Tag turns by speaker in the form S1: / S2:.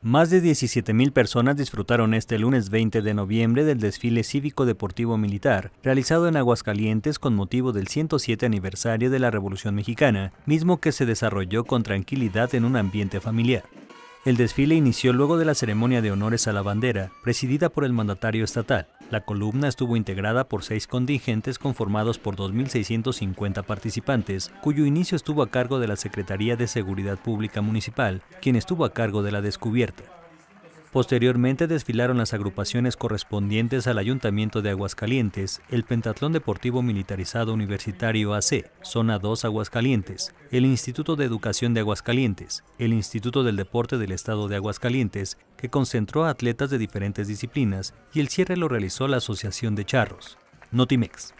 S1: Más de 17.000 personas disfrutaron este lunes 20 de noviembre del desfile cívico-deportivo militar realizado en Aguascalientes con motivo del 107 aniversario de la Revolución Mexicana, mismo que se desarrolló con tranquilidad en un ambiente familiar. El desfile inició luego de la ceremonia de honores a la bandera, presidida por el mandatario estatal. La columna estuvo integrada por seis contingentes conformados por 2.650 participantes, cuyo inicio estuvo a cargo de la Secretaría de Seguridad Pública Municipal, quien estuvo a cargo de la descubierta. Posteriormente desfilaron las agrupaciones correspondientes al Ayuntamiento de Aguascalientes, el Pentatlón Deportivo Militarizado Universitario AC, Zona 2 Aguascalientes, el Instituto de Educación de Aguascalientes, el Instituto del Deporte del Estado de Aguascalientes, que concentró a atletas de diferentes disciplinas, y el cierre lo realizó la Asociación de Charros. Notimex.